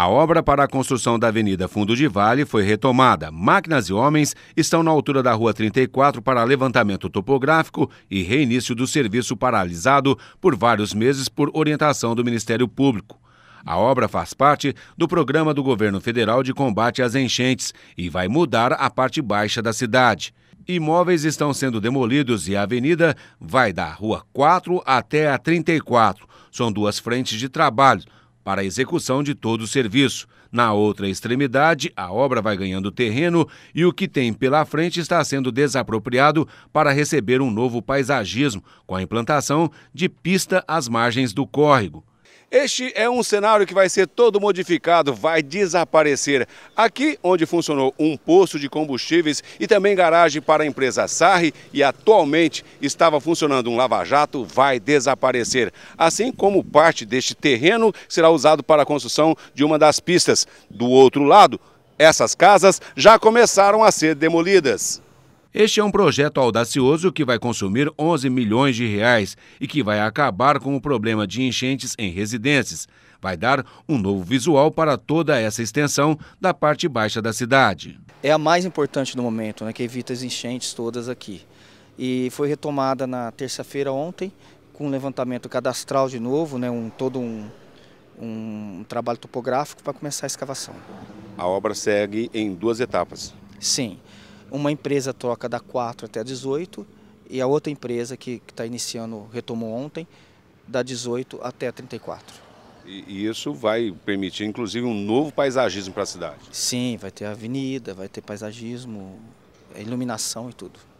A obra para a construção da Avenida Fundo de Vale foi retomada. Máquinas e homens estão na altura da Rua 34 para levantamento topográfico e reinício do serviço paralisado por vários meses por orientação do Ministério Público. A obra faz parte do programa do governo federal de combate às enchentes e vai mudar a parte baixa da cidade. Imóveis estão sendo demolidos e a avenida vai da Rua 4 até a 34. São duas frentes de trabalho para a execução de todo o serviço. Na outra extremidade, a obra vai ganhando terreno e o que tem pela frente está sendo desapropriado para receber um novo paisagismo, com a implantação de pista às margens do córrego. Este é um cenário que vai ser todo modificado, vai desaparecer. Aqui, onde funcionou um posto de combustíveis e também garagem para a empresa Sarri e atualmente estava funcionando um lava-jato, vai desaparecer. Assim como parte deste terreno será usado para a construção de uma das pistas. Do outro lado, essas casas já começaram a ser demolidas. Este é um projeto audacioso que vai consumir 11 milhões de reais e que vai acabar com o problema de enchentes em residências. Vai dar um novo visual para toda essa extensão da parte baixa da cidade. É a mais importante do momento, né, que evita as enchentes todas aqui. E foi retomada na terça-feira ontem, com um levantamento cadastral de novo, né, um, todo um, um trabalho topográfico para começar a escavação. A obra segue em duas etapas. Sim. Uma empresa troca da 4 até 18 e a outra empresa que está iniciando, retomou ontem, da 18 até 34. E isso vai permitir, inclusive, um novo paisagismo para a cidade. Sim, vai ter avenida, vai ter paisagismo, iluminação e tudo.